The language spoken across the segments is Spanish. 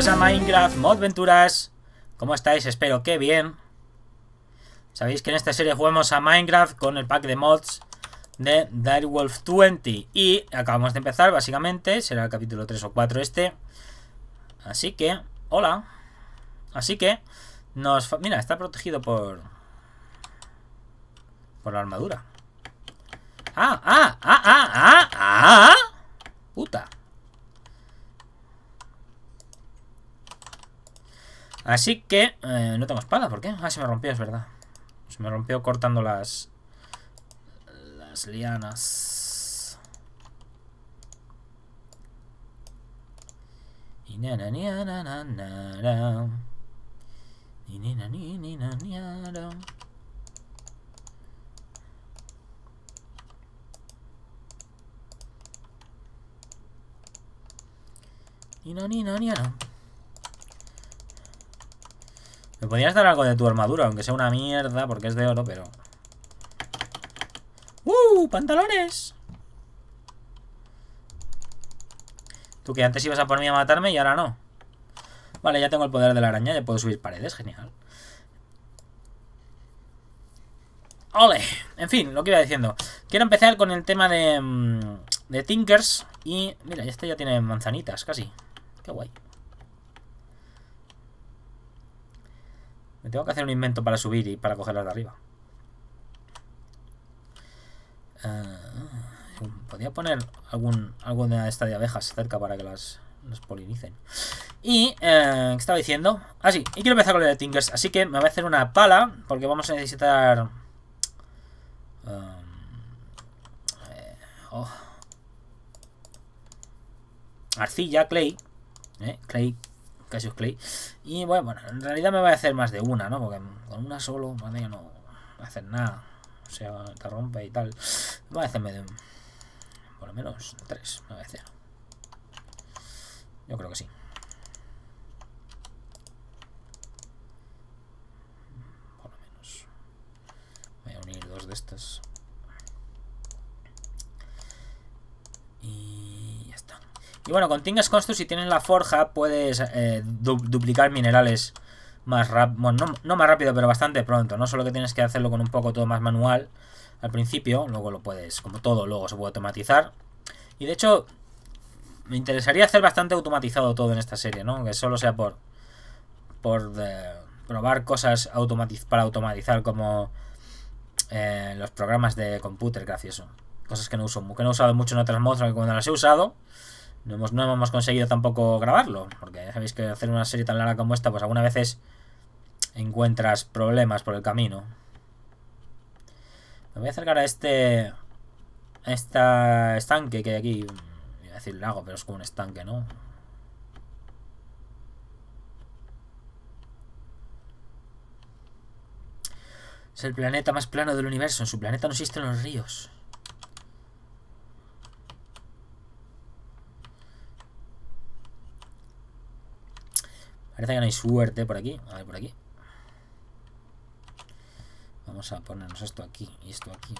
Bienvenidos a Minecraft Modventuras. ¿Cómo estáis? Espero que bien. Sabéis que en esta serie jugamos a Minecraft con el pack de mods de Direwolf 20. Y acabamos de empezar, básicamente. Será el capítulo 3 o 4 este. Así que, hola. Así que, nos... Mira, está protegido por... Por la armadura. ¡Ah, ah, ah, ah, ah! ah! ah. ¡Puta! Así que eh, no tengo espada, ¿por qué? Ah, se me rompió, es verdad. Se me rompió cortando las, las lianas. Y na, ni, ni, ni, me podrías dar algo de tu armadura, aunque sea una mierda, porque es de oro, pero... ¡Uh! ¡Pantalones! Tú que antes ibas a ponerme a matarme y ahora no. Vale, ya tengo el poder de la araña, ya puedo subir paredes, genial. ¡Ole! En fin, lo que iba diciendo. Quiero empezar con el tema de... Mm, de Tinkers y... Mira, este ya tiene manzanitas, casi. Qué guay. Me tengo que hacer un invento para subir y para cogerlas de arriba. Ah, podría poner algún, alguna de estas de abejas cerca para que las, polinicen. Y, eh, ¿qué estaba diciendo? Ah, sí, y quiero empezar con la de Tinkers. Así que me voy a hacer una pala, porque vamos a necesitar... Um, eh, oh. Arcilla, clay. Eh, clay Cassius Clay. Y bueno, en realidad me voy a hacer más de una, ¿no? Porque con una solo, madre, no voy a hacer nada. O sea, te rompe y tal. Voy a hacerme de Por lo menos tres, me voy a hacer. Yo creo que sí. Por lo menos. Voy a unir dos de estas. Y ya está. Y bueno, con Tingas Constru, si tienes la forja, puedes eh, duplicar minerales más rápido. no, más rápido, pero bastante pronto, ¿no? Solo que tienes que hacerlo con un poco todo más manual al principio. Luego lo puedes, como todo, luego se puede automatizar. Y de hecho, me interesaría hacer bastante automatizado todo en esta serie, ¿no? Que solo sea por, por eh, probar cosas para automatizar como eh, los programas de computer gracioso. Cosas que no uso, que no he usado mucho en otras mods, que cuando las he usado no hemos, no hemos conseguido tampoco grabarlo, porque ya sabéis que hacer una serie tan larga como esta, pues algunas veces encuentras problemas por el camino. Me voy a acercar a este... A este estanque que hay aquí. Voy a decir lago, pero es como un estanque, ¿no? Es el planeta más plano del universo. En su planeta no existen los ríos. Parece que no hay suerte por aquí. A ver, por aquí. Vamos a ponernos esto aquí y esto aquí.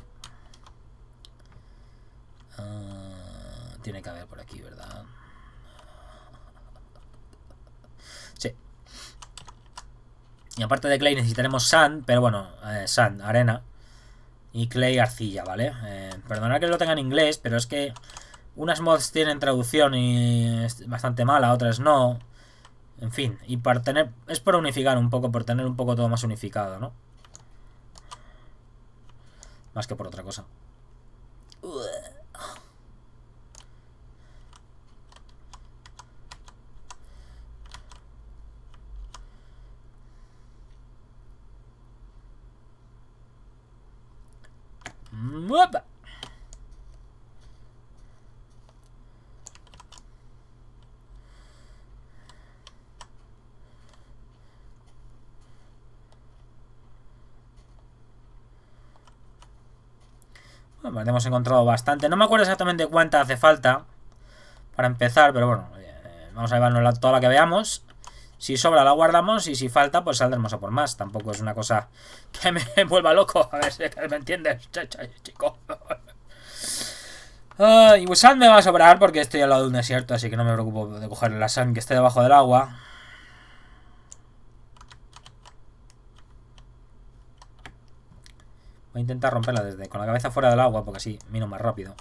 Ah, tiene que haber por aquí, ¿verdad? Sí. Y aparte de clay necesitaremos sand, pero bueno, eh, sand, arena. Y clay, arcilla, ¿vale? Eh, perdonad que lo tenga en inglés, pero es que unas mods tienen traducción y bastante mala, otras no. En fin, y para tener... Es para unificar un poco, por tener un poco todo más unificado, ¿no? Más que por otra cosa. hemos encontrado bastante. No me acuerdo exactamente cuánta hace falta para empezar, pero bueno, eh, vamos a llevarnos toda la que veamos. Si sobra la guardamos y si falta pues saldremos a por más. Tampoco es una cosa que me vuelva loco. A ver si me entiendes, chico. y y pues sal me va a sobrar porque estoy al lado de un desierto, así que no me preocupo de coger la sal que esté debajo del agua. Voy a intentar romperla desde con la cabeza fuera del agua porque así miro más rápido.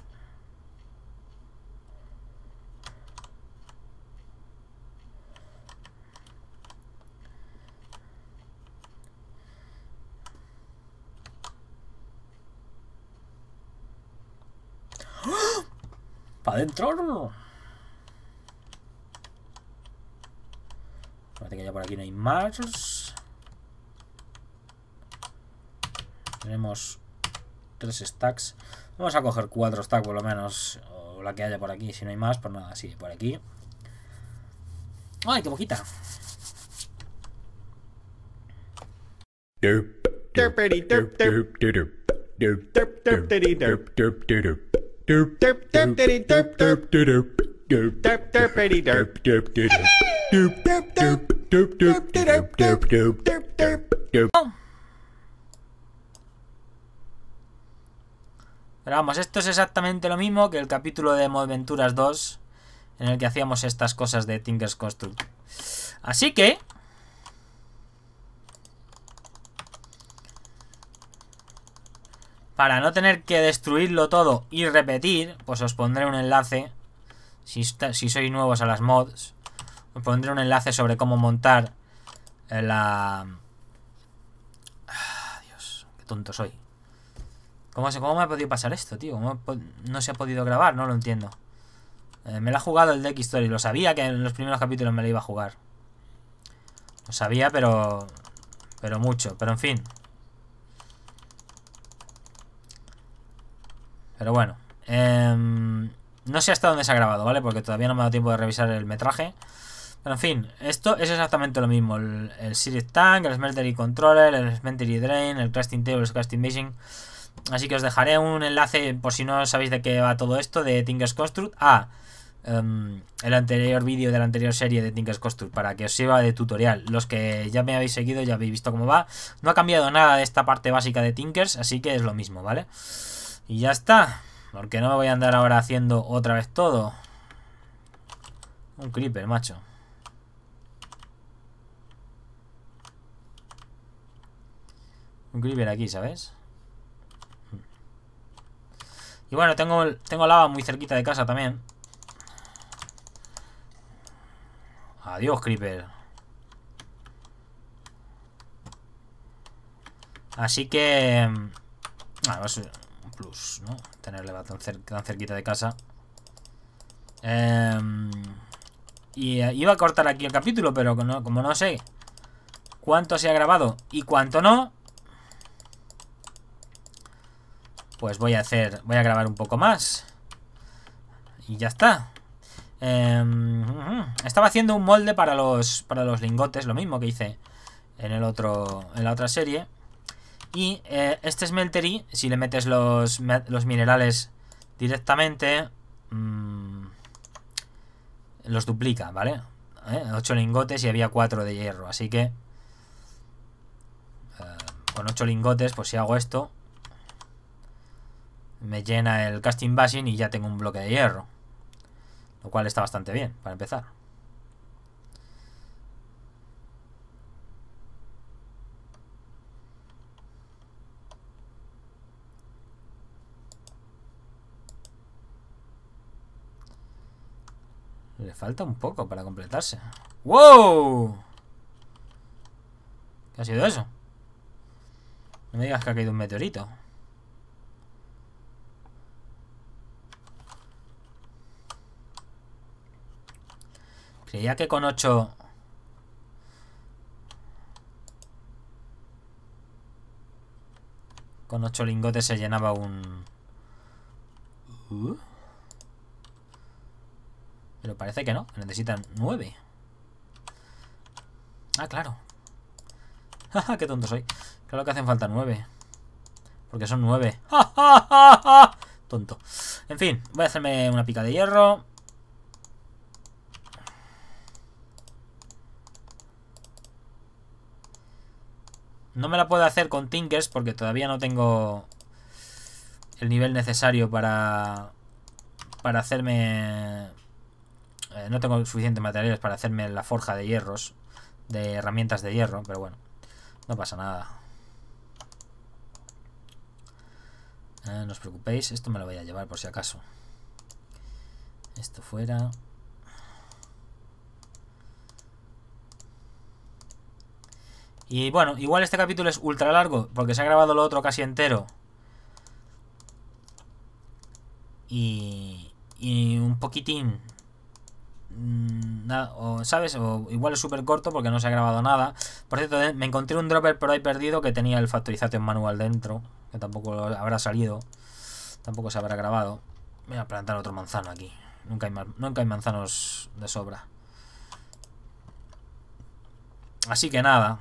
¡Ah! ¡Para adentro! Parece que ya por aquí no hay más. Tenemos tres stacks. Vamos a coger cuatro stacks por lo menos. O la que haya por aquí. Si no hay más, pues nada, sigue por aquí. ¡Ay, qué poquita! Pero vamos, esto es exactamente lo mismo que el capítulo de Modventuras 2, en el que hacíamos estas cosas de Tinker's Construct. Así que... Para no tener que destruirlo todo y repetir, pues os pondré un enlace, si, sois nuevos a las mods, os pondré un enlace sobre cómo montar eh, la... Ah, Dios, qué tonto soy. ¿Cómo, me ha podido pasar esto, tío? no se ha podido grabar? No lo entiendo. Eh, me la ha jugado el Deck Story. Lo sabía que en los primeros capítulos me la iba a jugar. Lo sabía, pero... Pero mucho. Pero en fin. Pero bueno. Em, no sé hasta dónde se ha grabado, ¿vale? Porque todavía no me ha dado tiempo de revisar el metraje. Pero en fin, esto es exactamente lo mismo. El, el Tank, el Smeltery Controller, el Smeltery Drain, el Casting Table, el Casting Machine Así que os dejaré un enlace, por si no sabéis de qué va todo esto, de Tinkers Construct a ah, em, el anterior vídeo de la anterior serie de Tinkers Construct, para que os sirva de tutorial. Los que ya me habéis seguido ya habéis visto cómo va. No ha cambiado nada de esta parte básica de Tinkers, así que es lo mismo, ¿vale? Y ya está, porque no me voy a andar ahora haciendo otra vez todo. Un creeper, macho. Un creeper aquí, ¿sabes? Y bueno, tengo, tengo lava muy cerquita de casa también. Adiós, Creeper. Así que... Mm, ah, a ser un plus, ¿no? Tenerle tan, tan cerquita de casa. Em, y eh, iba a cortar aquí el capítulo, pero como no sé cuánto se ha grabado y cuánto no, pues voy a hacer, voy a grabar un poco más. Y ya está. Em, estaba haciendo un molde para los, para los lingotes, lo mismo que hice en, el otro, en la otra serie. Y eh, este Smeltery, si le metes los, los minerales directamente, mm, los duplica, ¿vale? Eh, ocho lingotes y había cuatro de hierro, así que... Eh, con ocho lingotes, pues si hago esto, me llena el casting bashing y ya tengo un bloque de hierro. Lo cual está bastante bien, para empezar. Le falta un poco para completarse. ¡Wow! ¿Qué ha sido eso? No me digas que ha caído un meteorito. Creía que con 8... Con 8 lingotes se llenaba un... Uh. Pero parece que no, necesitan 9. Ah, claro. qué tonto soy. Claro que hacen falta 9. Porque son 9. tonto. En fin, voy a hacerme una pica de hierro. No me la puedo hacer con Tinkers porque todavía no tengo el nivel necesario para, para hacerme... Eh, no tengo suficientes materiales para hacerme la forja de hierros, de herramientas de hierro, pero bueno, no pasa nada. Eh, no os preocupéis, esto me lo voy a llevar por si acaso. Esto fuera, Y bueno, igual este capítulo es ultra largo, porque se ha grabado lo otro casi entero. Y, un poquitín... Mm, ¿Sabes? igual es súper corto porque no se ha grabado nada. Por cierto, eh, me encontré un dropper Pero ahí perdido que tenía el factorización Manual dentro. Que tampoco habrá salido. Tampoco se habrá grabado. Voy a plantar otro manzano aquí. Nunca hay, nunca hay manzanos de sobra. Así que nada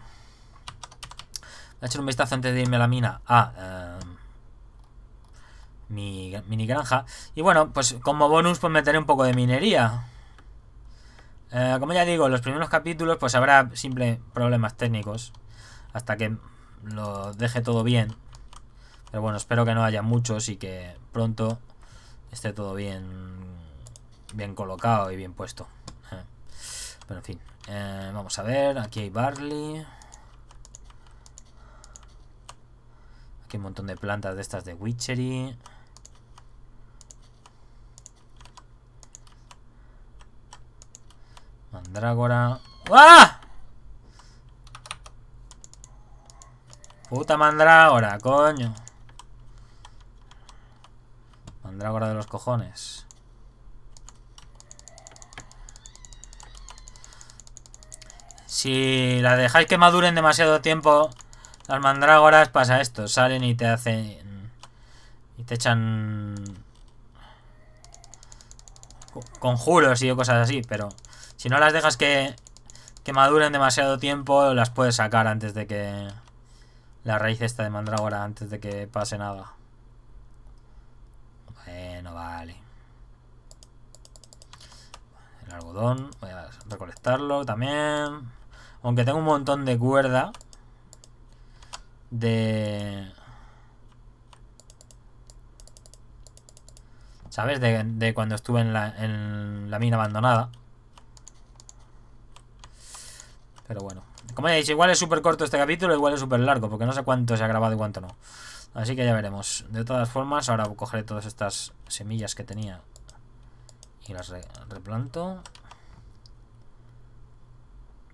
a echar un vistazo antes de irme a la mina a... Eh, mi mini granja. Y bueno, pues como bonus pues meteré un poco de minería. Eh, como ya digo, los primeros capítulos pues habrá simples problemas técnicos. Hasta que lo deje todo bien. Pero bueno, espero que no haya muchos y que pronto esté todo bien, bien colocado y bien puesto. Pero en fin, eh, vamos a ver, aquí hay barley. Aquí un montón de plantas de estas de Witchery. Mandrágora. ¡Ah! Puta mandrágora, coño. Mandrágora de los cojones. Si la dejáis que maduren demasiado tiempo, las mandrágoras pasa esto. Salen y te hacen... Y te echan... Conjuros y cosas así, pero... Si no las dejas que, que maduren demasiado tiempo, las puedes sacar antes de que... La raíz esta de mandrágora, antes de que pase nada. Bueno, vale. El algodón, voy a recolectarlo también. Aunque tengo un montón de cuerda, de... ¿Sabes? De, cuando estuve en la, mina abandonada. Pero bueno. Como ya dicho, igual es súper corto este capítulo, igual es súper largo, porque no sé cuánto se ha grabado y cuánto no. Así que ya veremos. De todas formas, ahora cogeré todas estas semillas que tenía y las replanto.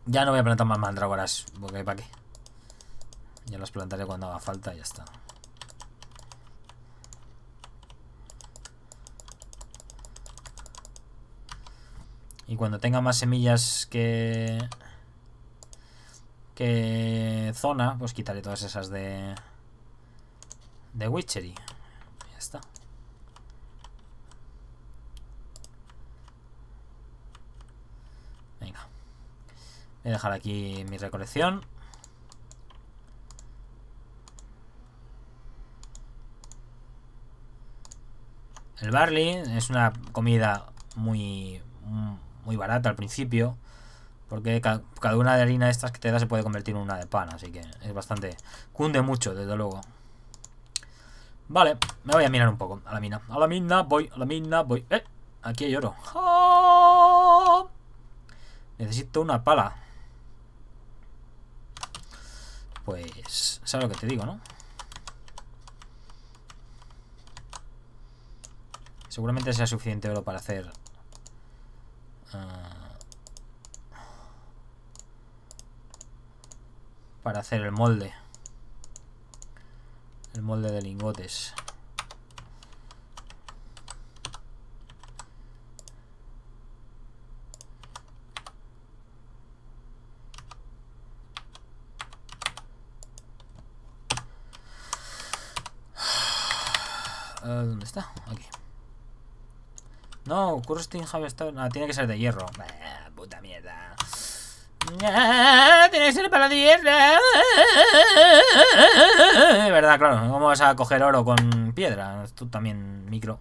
Ya no voy a plantar más mandrágoras, porque ¿para qué? ya las plantaré cuando haga falta y ya está. Y cuando tenga más semillas que... Que zona, pues quitaré todas esas de... De Witchery. Ya está. Venga. Voy a dejar aquí mi recolección. El barley es una comida muy, muy barata al principio, porque cada una de harina estas que te da se puede convertir en una de pan, así que es bastante... Cunde mucho, desde luego. Vale, me voy a mirar un poco a la mina. A la mina voy, a la mina voy. ¡Eh! Aquí hay oro. Necesito una pala. Pues, ¿sabes lo que te digo, no? Seguramente sea suficiente oro para hacer... Ah, para hacer el molde. El molde de lingotes. No, Cursting Havestone. Ah, tiene que ser de hierro. puta mierda. Ah, tiene que ser para la hierro. De verdad, claro. Vamos a coger oro con piedra. Tú también, micro.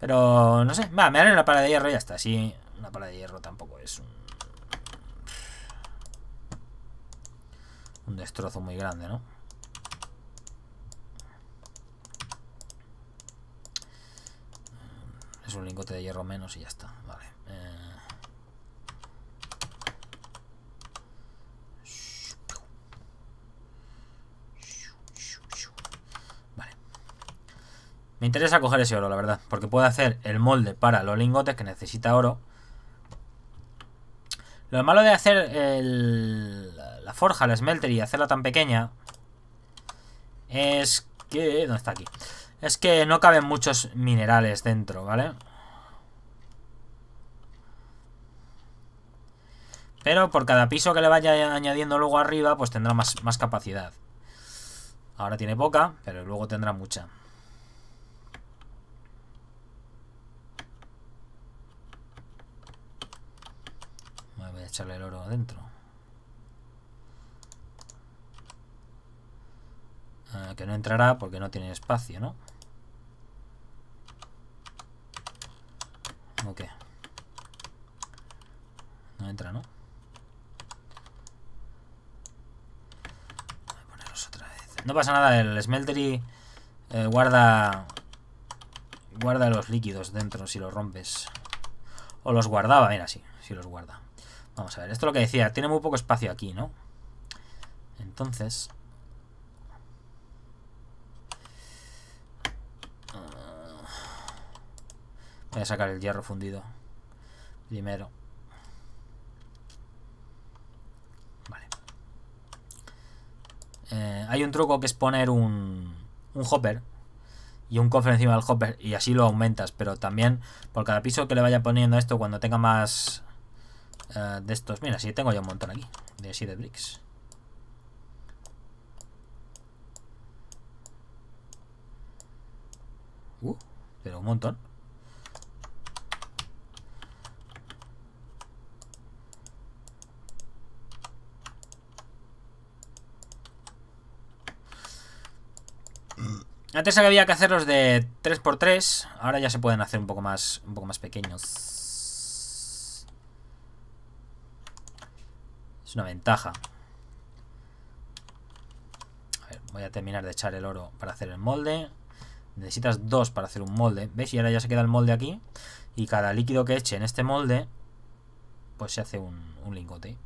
Pero no sé. Va, me dan una pala de hierro y ya está. Sí, una pala de hierro tampoco es un. Un destrozo muy grande, ¿no? un lingote de hierro menos y ya está. Vale. Eh, vale. Me interesa coger ese oro, la verdad. Porque puede hacer el molde para los lingotes que necesita oro. Lo malo de hacer la forja, la smelter y hacerla tan pequeña es que... no está aquí? Es que no caben muchos minerales dentro, ¿vale? Pero por cada piso que le vaya añadiendo luego arriba, pues tendrá más, más capacidad. Ahora tiene poca, pero luego tendrá mucha. Voy a echarle el oro adentro. Eh, que no entrará porque no tiene espacio, ¿no? qué? No entra, ¿no? Voy a otra vez. No pasa nada, el smeltery eh, guarda guarda los líquidos dentro si los rompes. O los guardaba, mira, sí, Si los guarda. Vamos a ver, esto es lo que decía, tiene muy poco espacio aquí, ¿no? Entonces, Voy a sacar el hierro fundido. Primero. Vale. Eh, hay un truco que es poner un, un hopper y un cofre encima del hopper y así lo aumentas, pero también por cada piso que le vaya poniendo esto cuando tenga más eh, de estos, mira, si tengo ya un montón aquí de de bricks. Uh, pero un montón. Antes había que hacerlos de 3x3. Ahora ya se pueden hacer un poco más, un poco más pequeños. Es una ventaja. A voy a terminar de echar el oro para hacer el molde. Necesitas dos para hacer un molde. ¿Veis? Y ahora ya se queda el molde aquí. Y cada líquido que eche en este molde, pues se hace un, un lingote.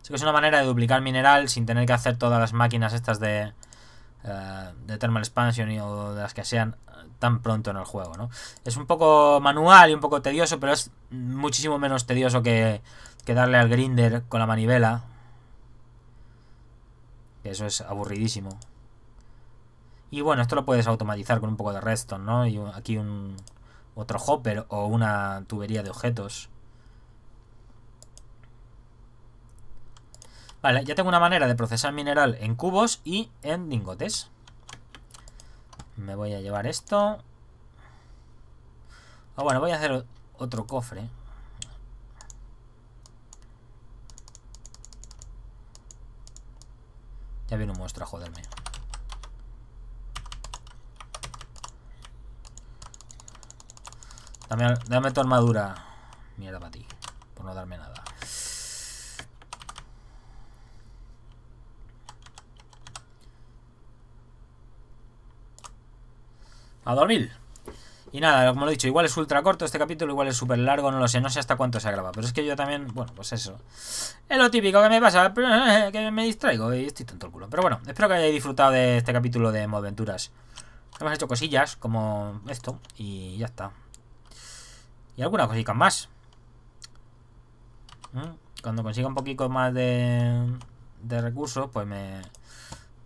Así que es una manera de duplicar mineral sin tener que hacer todas las máquinas estas de eh, de Thermal Expansion y, o de las que sean eh, tan pronto en el juego, ¿no? Es un poco manual y un poco tedioso, pero es muchísimo menos tedioso que, darle al grinder con la manivela. Eso es aburridísimo. Y bueno, esto lo puedes automatizar con un poco de redstone, ¿no? Y aquí un otro hopper o una tubería de objetos. Vale, ya tengo una manera de procesar mineral en cubos y en lingotes. Me voy a llevar esto. Ah, bueno, voy a hacer otro cofre. Ya viene un monstruo a joderme. dame tu armadura. Mierda para ti, por no darme nada. a Y nada, como lo he dicho, igual es ultra corto este capítulo, igual es súper largo, no lo sé, no sé hasta cuánto se graba. Pero es que yo también, bueno, pues eso. Es lo típico que me pasa, eh, que me distraigo y estoy tonto culo. Pero bueno, espero que hayáis disfrutado de este capítulo de Modventuras Hemos hecho cosillas como esto y ya está. Y alguna cositas más. ¿Mm? Cuando consiga un poquito más de, de recursos, pues me,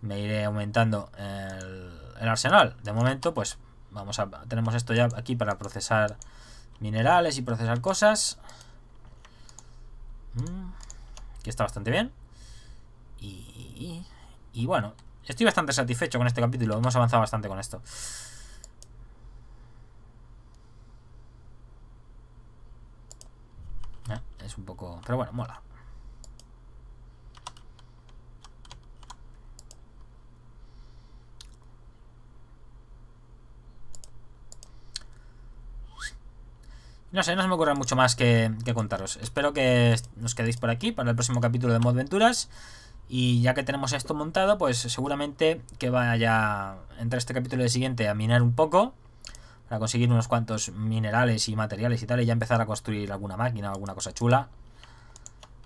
me iré aumentando el arsenal. De momento, pues Vamos a, tenemos esto ya aquí para procesar minerales y procesar cosas. Mm, que está bastante bien. Y, bueno, estoy bastante satisfecho con este capítulo. Hemos avanzado bastante con esto. Ah, es un poco... Pero bueno, mola. No sé, no se me ocurre mucho más que, contaros. Espero que nos quedéis por aquí para el próximo capítulo de Modventuras. Y ya que tenemos esto montado, pues seguramente que vaya entre este capítulo y siguiente a minar un poco para conseguir unos cuantos minerales y materiales y tal, y ya empezar a construir alguna máquina o alguna cosa chula.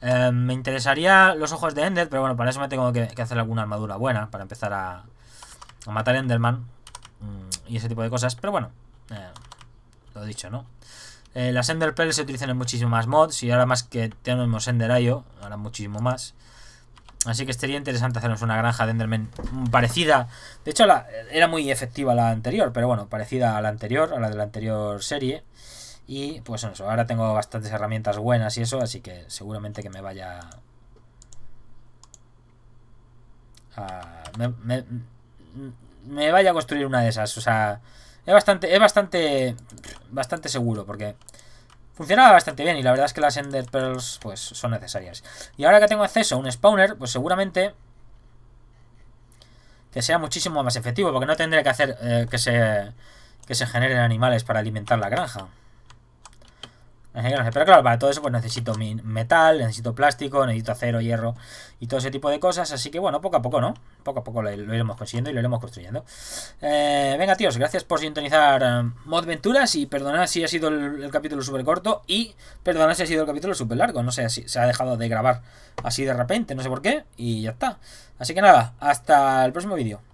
Eh, me interesaría los ojos de Ender, pero bueno, para eso me tengo que, hacer alguna armadura buena para empezar a, matar Enderman mm, y ese tipo de cosas. Pero bueno, eh, lo dicho, ¿no? Eh, las Ender Pearls se utilizan en muchísimas mods y ahora más que tenemos Ender IO, ahora muchísimo más. Así que estaría interesante hacernos una granja de Enderman parecida. De hecho, era muy efectiva la anterior, pero bueno, parecida a la anterior, a la de la anterior serie. Y pues eso, ahora tengo bastantes herramientas buenas y eso, así que seguramente que me vaya... me, me vaya a construir una de esas, o sea es bastante, es bastante, bastante seguro porque funcionaba bastante bien y la verdad es que las Ender Pearls pues son necesarias. Y ahora que tengo acceso a un spawner, pues seguramente que sea muchísimo más efectivo porque no tendré que hacer eh, que, se, que se generen animales para alimentar la granja pero claro, para todo eso pues necesito metal, necesito plástico, necesito acero, hierro y todo ese tipo de cosas. Así que bueno, poco a poco, ¿no? Poco a poco lo, iremos consiguiendo y lo iremos construyendo. Eh, venga, tíos, gracias por sintonizar eh, Modventuras y perdonad si ha sido el, el capítulo súper corto y perdonad si ha sido el capítulo súper largo. No sé si se ha dejado de grabar así de repente, no sé por qué, y ya está. Así que nada, hasta el próximo vídeo.